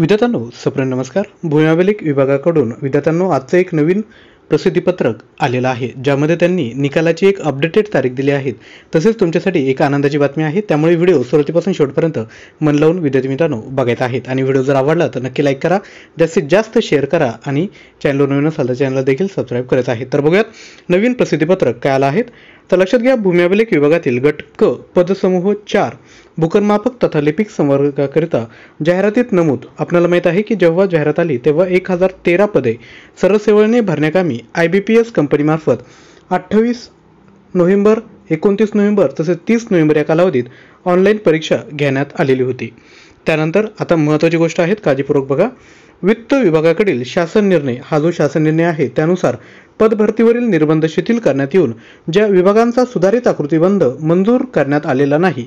विद्यार्थ्यांनो सप्रेम नमस्कार भूमिमाबेलिक विभागाकडून विद्यार्थ्यांनो आजचं एक नवीन प्रसिद्धीपत्रक आलेलं आहे ज्यामध्ये त्यांनी निकालाची एक अपडेटेड तारीख दिली आहे तसेच तुमच्यासाठी एक आनंदाची बातमी आहे त्यामुळे व्हिडिओ सुरुवातीपासून शेवटपर्यंत मन लावून विद्यार्थी मित्रांनो बघायचा आहेत आणि व्हिडिओ जर आवडला तर नक्की लाईक करा जास्तीत जास्त शेअर करा आणि चॅनलवर नवीन असाल तर चॅनलला देखील सबस्क्राईब करायचं आहे तर बघूयात नवीन प्रसिद्धीपत्रक काय आलं आहेत तर लक्षात घ्या भूम्याभिलेख विभागातील गट क पदसमूह चार भूकरमापक तथा लिपिक संवर्गाकरिता जाहिरातीत नमूद आपल्याला माहित आहे की जेव्हा जाहिरात आली तेव्हा एक हजार तेरा पदे सरसेवळने भरण्याकामी company I B P S कंपनीमार्फत अठ्ठावीस नोव्हेंबर एकोणतीस नोव्हेंबर तसेच तीस नोव्हेंबर या कालावधीत ऑनलाईन परीक्षा घेण्यात आलेली होती त्यानंतर आता महत्त्वाची गोष्ट आहेत काळजीपूर्वक बघा वित्त विभागाकडील शासन निर्णय हा जो शासन निर्णय आहे त्यानुसार पदभरतीवरील निर्बंध शिथिल करण्यात येऊन ज्या विभागांचा सुधारित आकृतीबंध मंजूर करण्यात आलेला नाही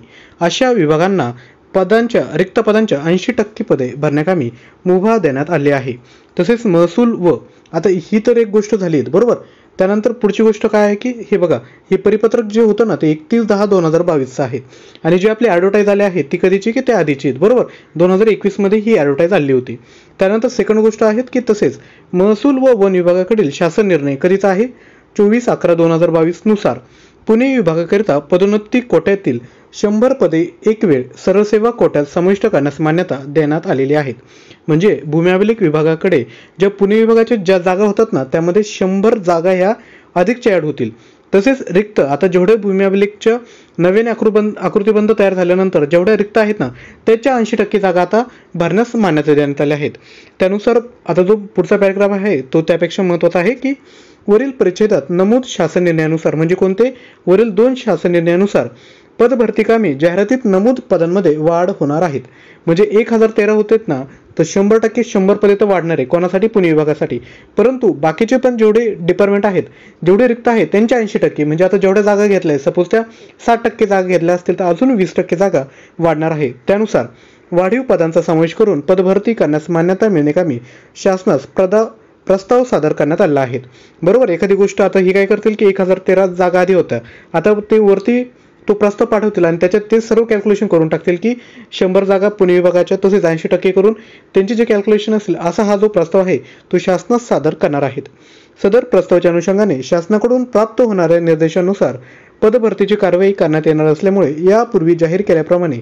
अशा विभागांना पदांच्या रिक्त पदांच्या ऐंशी टक्के पदे भरण्याकामी मुभा देण्यात आली आहे तसेच महसूल व आता ही तर एक गोष्ट झाली बरोबर त्यानंतर पुढची गोष्ट काय आहे की हे बघा हे परिपत्रक जे होतं ना ते एकतीस दहा दोन हजार बावीसचं आहे आणि जे आपले ॲडव्हर्टाईज आले आहेत ती कधीची की त्या आधीची आहेत बरोबर दोन हजार एकवीसमध्ये ही ॲडव्हर्टाईज आली होती त्यानंतर सेकंड गोष्ट आहेत की तसेच महसूल व वन विभागाकडील शासन निर्णय कधीचा आहे चोवीस अकरा दोन हजार बावीसनुसार पुणे विभागाकरिता पदोन्नती कोट्यातील शंभर पदे एक वेळ सरसेवा कोट्यात समाविष्ट करण्यास मान्यता देण्यात आलेली आहे म्हणजे भूम्यावलिक विभागाकडे ज्या पुणे विभागाच्या ज्या जागा होतात ना त्यामध्ये शंभर जागा ह्या अधिकच्या ॲड होतील तसेच रिक्त आता जेवढे भूम्यावलिकच्या नवीन आकृबंध आकृतीबंध तयार झाल्यानंतर जेवढ्या रिक्त आहेत ना त्याच्या ऐंशी टक्के जागा आता भरण्यास मान्यता देण्यात आल्या आहेत त्यानुसार आता जो पुढचा पॅरेग्राफ आहे तो त्यापेक्षा महत्त्वाचा आहे की वरील परिच्छेदात नमूद शासन निर्णयानुसार म्हणजे कोणते वरील दोन शासन निर्णयानुसार पदभरतीकामी जाहिरातीत नमूद पदांमध्ये वाढ होणार आहेत म्हणजे एक हजार तेरा होतेत ना तर शंभर टक्के शंभर पदे तर वाढणार आहे कोणासाठी पुणे विभागासाठी परंतु बाकीचे पण जेवढे डिपार्टमेंट आहेत जेवढे रिक्त आहेत त्यांच्या ऐंशी टक्के म्हणजे आता जेवढ्या जागा घेतल्या आहेत सपोज त्या साठ टक्के जागा घेतल्या असतील तर अजून वीस टक्के जागा वाढणार आहे त्यानुसार वाढीव पदांचा समावेश करून पदभरती करण्यास मान्यता मिळणे शासनास प्रदा प्रस्ताव सादर करण्यात आला आहे बरोबर एखादी गोष्ट आता ही काय करतील की एक हजार तेरा जागा आधी होत्या आता ते वरती तो प्रस्ताव पाठवतील आणि त्याच्यात ते सर्व कॅल्क्युलेशन करून टाकतील की शंभर जागा पुणे विभागाच्या तसेच ऐंशी टक्के करून त्यांचे जे कॅल्क्युलेशन असेल असा हा जो प्रस्ताव आहे तो शासनास सादर करणार आहेत सदर प्रस्तावाच्या अनुषंगाने शासनाकडून प्राप्त होणाऱ्या निर्देशानुसार पदभरतीची कारवाई करण्यात येणार असल्यामुळे यापूर्वी जाहीर केल्याप्रमाणे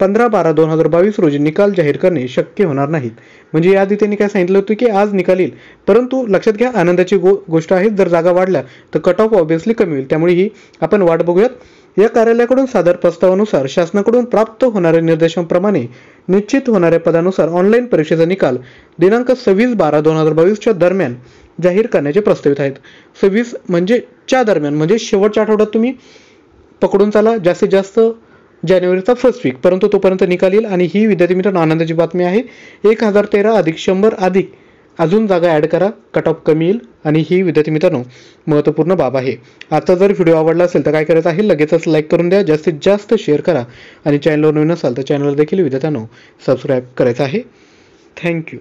पंधरा बारा दोन हजार बावीस रोजी निकाल जाहीर करणे शक्य होणार नाहीत म्हणजे याआधी त्यांनी काय सांगितलं होतं की आज निकाल येईल परंतु लक्षात घ्या आनंदाची गो गोष्ट आहे जर जागा वाढल्या तर कट ऑफ ऑब्व्हियसली कमी होईल त्यामुळे ही आपण वाट बघूयात या कार्यालयाकडून सादर प्रस्तावानुसार शासनाकडून प्राप्त होणाऱ्या निर्देशांप्रमाणे निश्चित होणाऱ्या पदानुसार ऑनलाईन परीक्षेचा निकाल दिनांक सव्वीस बारा दोन हजार बावीसच्या दरम्यान जाहीर करण्याचे प्रस्तावित आहेत सव्वीस म्हणजे च्या दरम्यान म्हणजे शेवटच्या आठवड्यात तुम्ही पकडून चाला जास्तीत जास्त जानेवारीचा फर्स्ट वीक परंतु तोपर्यंत निकाल येईल आणि ही विद्यार्थी मित्रांनो आनंदाची बातमी आहे एक हजार तेरा अधिक शंभर अधिक अजून जागा ॲड करा कट ऑफ कमी येईल आणि ही विद्यार्थी मित्रांनो महत्त्वपूर्ण बाब आहे आता जर व्हिडिओ आवडला असेल तर काय करायचं आहे लगेचच लाईक करून द्या जास्तीत जास्त शेअर करा आणि चॅनलवर नवीन असाल तर चॅनलला देखील विद्यार्थ्यांनो सबस्क्राईब करायचं आहे थँक्यू